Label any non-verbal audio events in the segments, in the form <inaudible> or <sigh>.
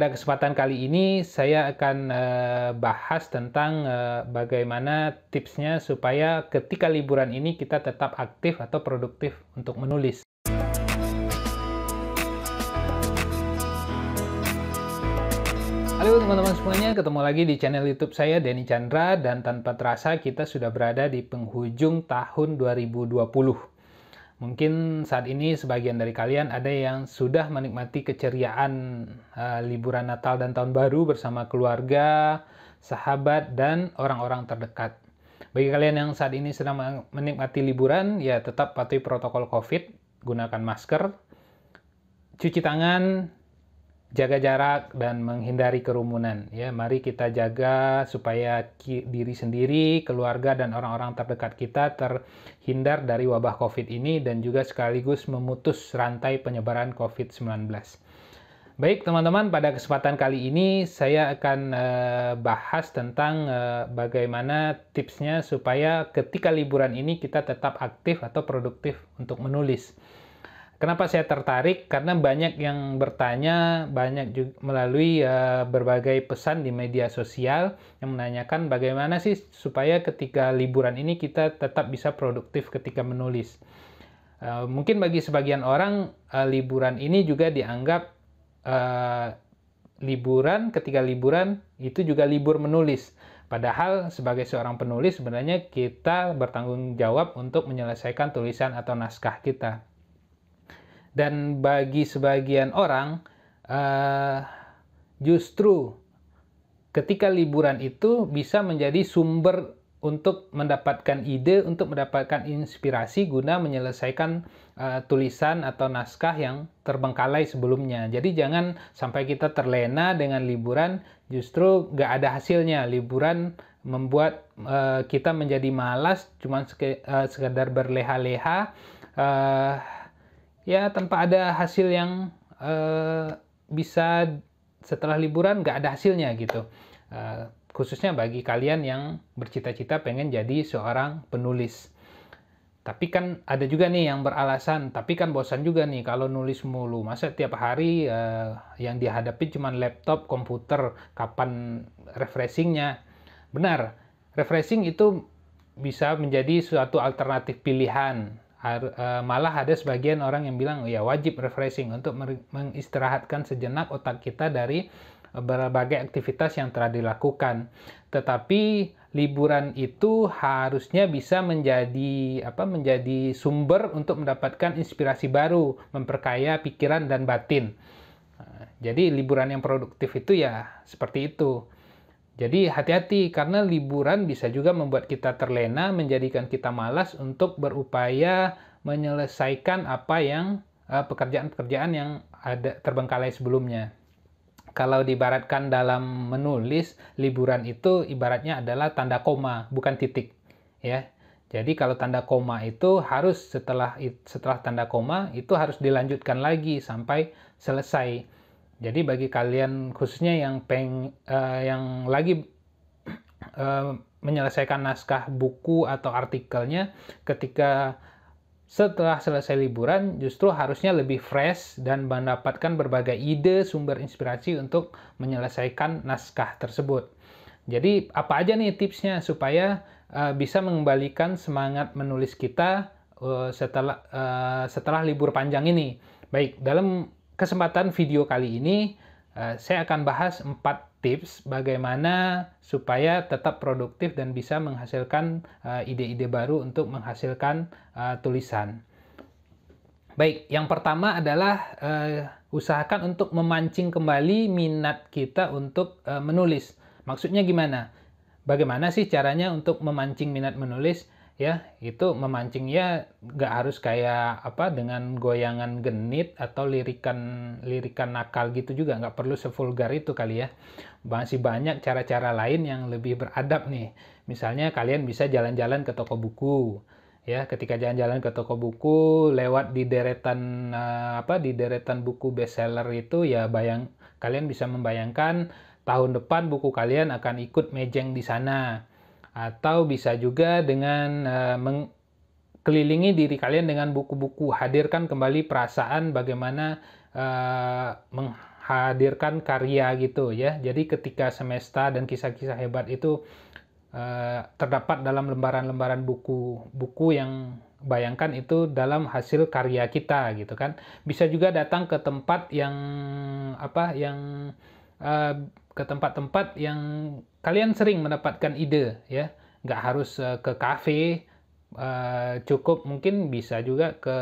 Pada kesempatan kali ini saya akan uh, bahas tentang uh, bagaimana tipsnya supaya ketika liburan ini kita tetap aktif atau produktif untuk menulis. Halo teman-teman semuanya, ketemu lagi di channel YouTube saya Denny Chandra dan tanpa terasa kita sudah berada di penghujung tahun 2020. Mungkin saat ini sebagian dari kalian ada yang sudah menikmati keceriaan uh, liburan Natal dan Tahun Baru bersama keluarga, sahabat, dan orang-orang terdekat. Bagi kalian yang saat ini sedang menikmati liburan, ya tetap patuhi protokol COVID, gunakan masker, cuci tangan, jaga jarak dan menghindari kerumunan ya mari kita jaga supaya diri sendiri keluarga dan orang-orang terdekat kita terhindar dari wabah covid ini dan juga sekaligus memutus rantai penyebaran covid-19 baik teman-teman pada kesempatan kali ini saya akan eh, bahas tentang eh, bagaimana tipsnya supaya ketika liburan ini kita tetap aktif atau produktif untuk menulis Kenapa saya tertarik? Karena banyak yang bertanya, banyak juga melalui uh, berbagai pesan di media sosial yang menanyakan bagaimana sih supaya ketika liburan ini kita tetap bisa produktif ketika menulis. Uh, mungkin bagi sebagian orang uh, liburan ini juga dianggap uh, liburan ketika liburan itu juga libur menulis. Padahal sebagai seorang penulis sebenarnya kita bertanggung jawab untuk menyelesaikan tulisan atau naskah kita. Dan bagi sebagian orang, uh, justru ketika liburan itu bisa menjadi sumber untuk mendapatkan ide, untuk mendapatkan inspirasi guna menyelesaikan uh, tulisan atau naskah yang terbengkalai sebelumnya. Jadi jangan sampai kita terlena dengan liburan, justru nggak ada hasilnya. Liburan membuat uh, kita menjadi malas, cuman sek sekedar berleha-leha. Uh, ya tanpa ada hasil yang uh, bisa setelah liburan nggak ada hasilnya gitu. Uh, khususnya bagi kalian yang bercita-cita pengen jadi seorang penulis. Tapi kan ada juga nih yang beralasan, tapi kan bosan juga nih kalau nulis mulu. Masa tiap hari uh, yang dihadapi cuma laptop, komputer, kapan refreshingnya. Benar, refreshing itu bisa menjadi suatu alternatif pilihan Eh, malah ada sebagian orang yang bilang ya wajib refreshing untuk mengistirahatkan sejenak otak kita dari eh, berbagai aktivitas yang telah dilakukan. Tetapi liburan itu harusnya bisa menjadi apa menjadi sumber untuk mendapatkan inspirasi baru, memperkaya pikiran dan batin. Nah, jadi liburan yang produktif itu ya seperti itu. Jadi hati-hati karena liburan bisa juga membuat kita terlena, menjadikan kita malas untuk berupaya menyelesaikan apa yang eh, pekerjaan-pekerjaan yang ada terbengkalai sebelumnya. Kalau diibaratkan dalam menulis, liburan itu ibaratnya adalah tanda koma, bukan titik, ya. Jadi kalau tanda koma itu harus setelah setelah tanda koma itu harus dilanjutkan lagi sampai selesai. Jadi bagi kalian khususnya yang peng uh, yang lagi uh, <clears throat> menyelesaikan naskah buku atau artikelnya ketika setelah selesai liburan justru harusnya lebih fresh dan mendapatkan berbagai ide sumber inspirasi untuk menyelesaikan naskah tersebut. Jadi apa aja nih tipsnya supaya uh, bisa mengembalikan semangat menulis kita uh, setelah uh, setelah libur panjang ini. Baik, dalam kesempatan video kali ini eh, saya akan bahas 4 tips bagaimana supaya tetap produktif dan bisa menghasilkan eh, ide-ide baru untuk menghasilkan eh, tulisan. Baik, yang pertama adalah usahakan untuk memancing kembali minat kita untuk menulis. Maksudnya gimana? Bagaimana sih caranya untuk memancing minat menulis? ya itu memancingnya nggak harus kayak apa dengan goyangan genit atau lirikan lirikan nakal gitu juga nggak perlu sevulgar itu kali ya masih banyak cara-cara lain yang lebih beradab nih misalnya kalian bisa jalan-jalan ke toko buku ya ketika jalan-jalan ke toko buku lewat di deretan eh, apa di deretan buku bestseller itu ya bayang kalian bisa membayangkan tahun depan buku kalian akan ikut mejeng di sana atau bisa juga dengan uh, mengkelilingi diri kalian dengan buku-buku. Hadirkan kembali perasaan bagaimana uh, menghadirkan karya gitu ya. Jadi ketika semesta dan kisah-kisah hebat itu uh, terdapat dalam lembaran-lembaran buku-buku yang bayangkan itu dalam hasil karya kita gitu kan. Bisa juga datang ke tempat yang apa yang uh, ke tempat-tempat yang kalian sering mendapatkan ide ya nggak harus uh, ke kafe uh, cukup mungkin bisa juga ke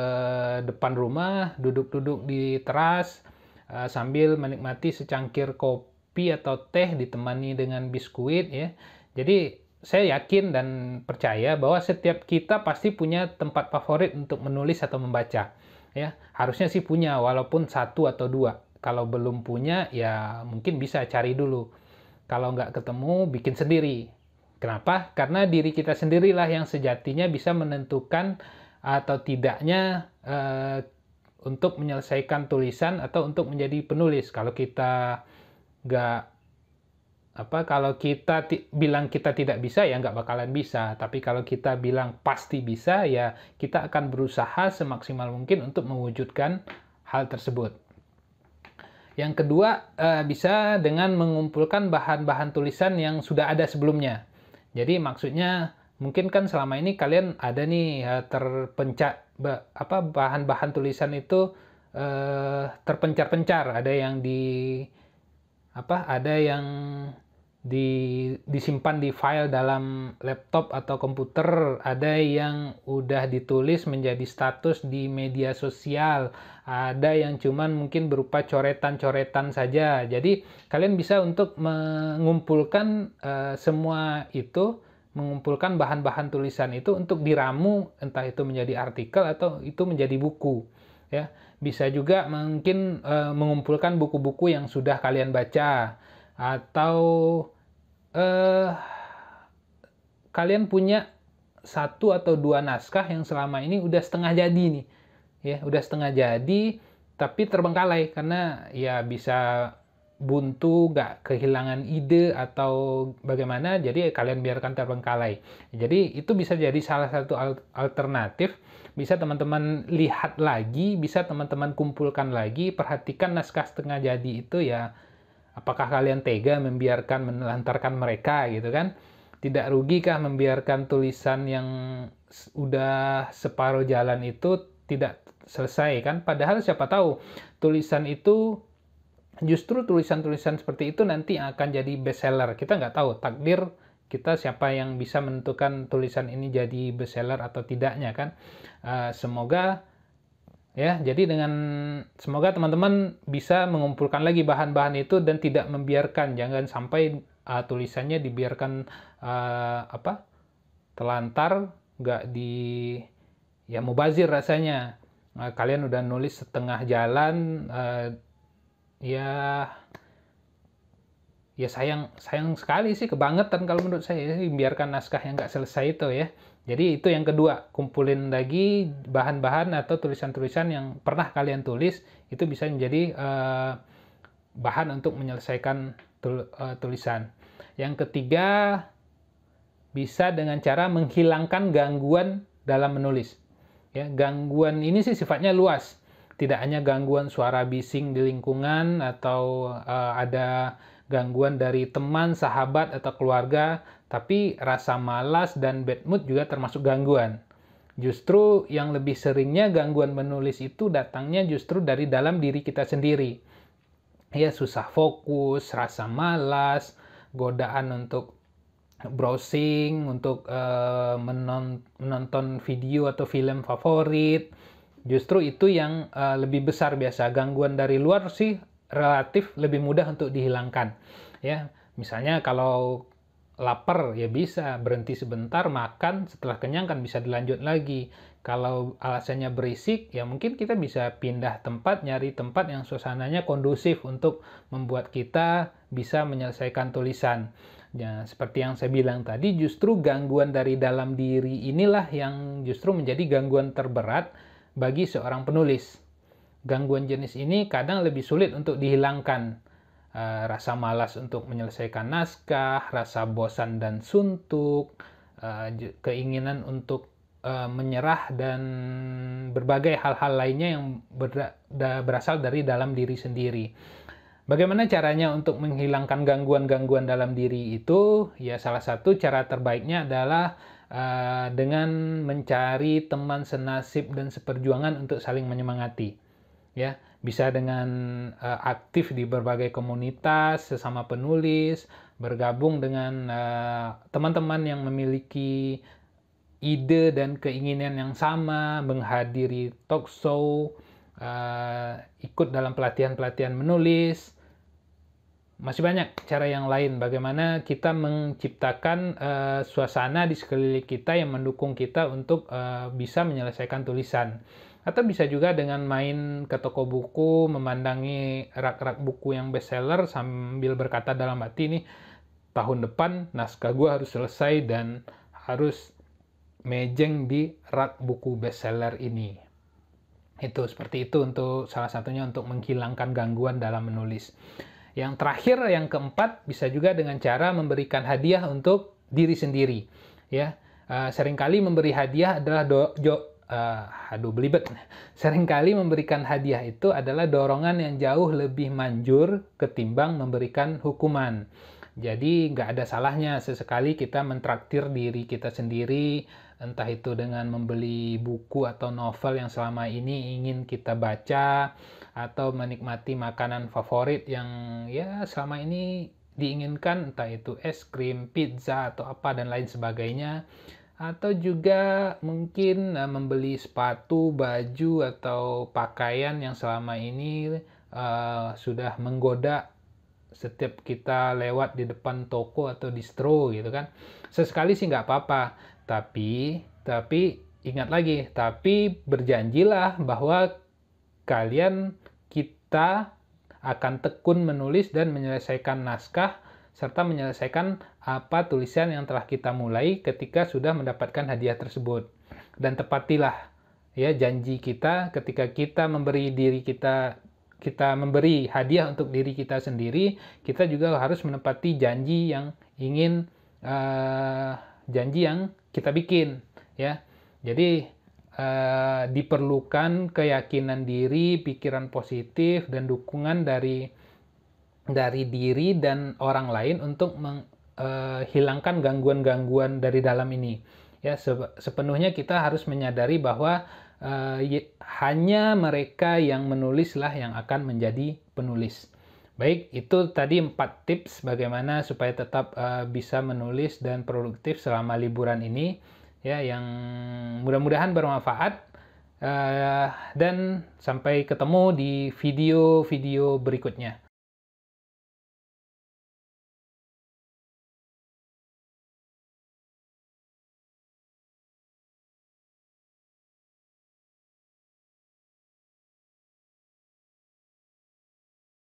depan rumah duduk-duduk di teras uh, sambil menikmati secangkir kopi atau teh ditemani dengan biskuit ya jadi saya yakin dan percaya bahwa setiap kita pasti punya tempat favorit untuk menulis atau membaca ya harusnya sih punya walaupun satu atau dua kalau belum punya ya mungkin bisa cari dulu kalau nggak ketemu, bikin sendiri. Kenapa? Karena diri kita sendirilah yang sejatinya bisa menentukan atau tidaknya eh, untuk menyelesaikan tulisan atau untuk menjadi penulis. Kalau kita nggak apa kalau kita bilang kita tidak bisa ya nggak bakalan bisa tapi kalau kita bilang pasti bisa ya kita akan berusaha semaksimal mungkin untuk mewujudkan hal tersebut yang kedua, uh, bisa dengan mengumpulkan bahan-bahan tulisan yang sudah ada sebelumnya. Jadi maksudnya mungkin kan selama ini kalian ada nih uh, eh, terpencar apa bahan-bahan tulisan itu uh, terpencar-pencar, ada yang di apa, ada yang di disimpan di file dalam laptop atau komputer, ada yang udah ditulis menjadi status di media sosial, ada yang cuman mungkin berupa coretan-coretan saja. Jadi kalian bisa untuk mengumpulkan uh, semua itu, mengumpulkan bahan-bahan tulisan itu untuk diramu entah itu menjadi artikel atau itu menjadi buku ya. Bisa juga mungkin uh, mengumpulkan buku-buku yang sudah kalian baca atau eh, kalian punya satu atau dua naskah yang selama ini udah setengah jadi nih ya udah setengah jadi tapi terbengkalai karena ya bisa buntu gak kehilangan ide atau bagaimana jadi kalian biarkan terbengkalai jadi itu bisa jadi salah satu alternatif bisa teman-teman lihat lagi bisa teman-teman kumpulkan lagi perhatikan naskah setengah jadi itu ya Apakah kalian tega membiarkan menelantarkan mereka gitu kan? Tidak rugikah membiarkan tulisan yang udah separuh jalan itu tidak selesai kan? Padahal siapa tahu tulisan itu justru tulisan-tulisan seperti itu nanti akan jadi bestseller. Kita nggak tahu takdir kita siapa yang bisa menentukan tulisan ini jadi bestseller atau tidaknya kan. Eh, semoga Ya, jadi dengan semoga teman-teman bisa mengumpulkan lagi bahan-bahan itu dan tidak membiarkan jangan sampai uh, tulisannya dibiarkan uh, apa? telantar, nggak di ya mubazir rasanya. Uh, kalian udah nulis setengah jalan uh, ya ya sayang sayang sekali sih kebangetan kalau menurut saya sih biarkan naskah yang nggak selesai itu ya jadi itu yang kedua kumpulin lagi bahan-bahan atau tulisan-tulisan yang pernah kalian tulis itu bisa menjadi uh, bahan untuk menyelesaikan tul uh, tulisan yang ketiga bisa dengan cara menghilangkan gangguan dalam menulis ya gangguan ini sih sifatnya luas tidak hanya gangguan suara bising di lingkungan atau uh, ada gangguan dari teman, sahabat, atau keluarga, tapi rasa malas dan bad mood juga termasuk gangguan. Justru yang lebih seringnya gangguan menulis itu datangnya justru dari dalam diri kita sendiri. Ya, susah fokus, rasa malas, godaan untuk browsing, untuk uh, menonton video atau film favorit. Justru itu yang uh, lebih besar biasa. Gangguan dari luar sih relatif lebih mudah untuk dihilangkan. Ya, misalnya kalau lapar ya bisa berhenti sebentar makan setelah kenyang kan bisa dilanjut lagi kalau alasannya berisik ya mungkin kita bisa pindah tempat nyari tempat yang suasananya kondusif untuk membuat kita bisa menyelesaikan tulisan ya seperti yang saya bilang tadi justru gangguan dari dalam diri inilah yang justru menjadi gangguan terberat bagi seorang penulis gangguan jenis ini kadang lebih sulit untuk dihilangkan. E, rasa malas untuk menyelesaikan naskah, rasa bosan dan suntuk, e, keinginan untuk e, menyerah dan berbagai hal-hal lainnya yang berasal dari dalam diri sendiri. Bagaimana caranya untuk menghilangkan gangguan-gangguan dalam diri itu? Ya salah satu cara terbaiknya adalah uh, dengan mencari teman senasib dan seperjuangan untuk saling menyemangati ya bisa dengan uh, aktif di berbagai komunitas sesama penulis bergabung dengan eh, teman-teman uh, yang memiliki ide dan keinginan yang sama menghadiri talk show uh, ikut dalam pelatihan-pelatihan menulis masih banyak cara yang lain bagaimana kita menciptakan uh, suasana di sekeliling kita yang mendukung kita untuk uh, bisa menyelesaikan tulisan atau bisa juga dengan main ke toko buku, memandangi rak-rak buku yang bestseller sambil berkata dalam hati nih, tahun depan naskah gue harus selesai dan harus mejeng di rak buku bestseller ini. Itu seperti itu untuk salah satunya untuk menghilangkan gangguan dalam menulis. Yang terakhir, yang keempat, bisa juga dengan cara memberikan hadiah untuk diri sendiri. Ya, uh, seringkali memberi hadiah adalah do, jo, uh, aduh belibet, <laughs> seringkali memberikan hadiah itu adalah dorongan yang jauh lebih manjur ketimbang memberikan hukuman. Jadi nggak ada salahnya sesekali kita mentraktir diri kita sendiri, entah itu dengan membeli buku atau novel yang selama ini ingin kita baca, atau menikmati makanan favorit yang ya selama ini diinginkan, entah itu es krim, pizza, atau apa dan lain sebagainya atau juga mungkin uh, membeli sepatu, baju atau pakaian yang selama ini uh, sudah menggoda setiap kita lewat di depan toko atau distro gitu kan. Sesekali sih nggak apa-apa, tapi tapi ingat lagi, tapi berjanjilah bahwa kalian kita akan tekun menulis dan menyelesaikan naskah serta menyelesaikan apa tulisan yang telah kita mulai ketika sudah mendapatkan hadiah tersebut. Dan tepatilah ya janji kita ketika kita memberi diri kita kita memberi hadiah untuk diri kita sendiri, kita juga harus menepati janji yang ingin uh, janji yang kita bikin ya. Jadi uh, diperlukan keyakinan diri, pikiran positif dan dukungan dari dari diri dan orang lain untuk meng, uh, hilangkan gangguan-gangguan dari dalam ini. Ya, sepenuhnya kita harus menyadari bahwa uh, hanya mereka yang menulislah yang akan menjadi penulis. Baik, itu tadi empat tips bagaimana supaya tetap uh, bisa menulis dan produktif selama liburan ini ya yang mudah-mudahan bermanfaat. Uh, dan sampai ketemu di video-video berikutnya.